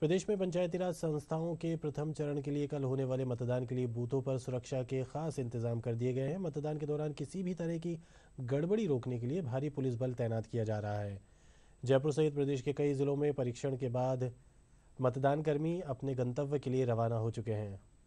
प्रदेश में पंचायती राज संस्थाओं के प्रथम चरण के लिए कल होने वाले मतदान के लिए बूथों पर सुरक्षा के खास इंतजाम कर दिए गए हैं मतदान के दौरान किसी भी तरह की गड़बड़ी रोकने के लिए भारी पुलिस बल तैनात किया जा रहा है जयपुर सहित प्रदेश के कई जिलों में परीक्षण के बाद मतदान कर्मी अपने गंतव्य के लिए रवाना हो चुके हैं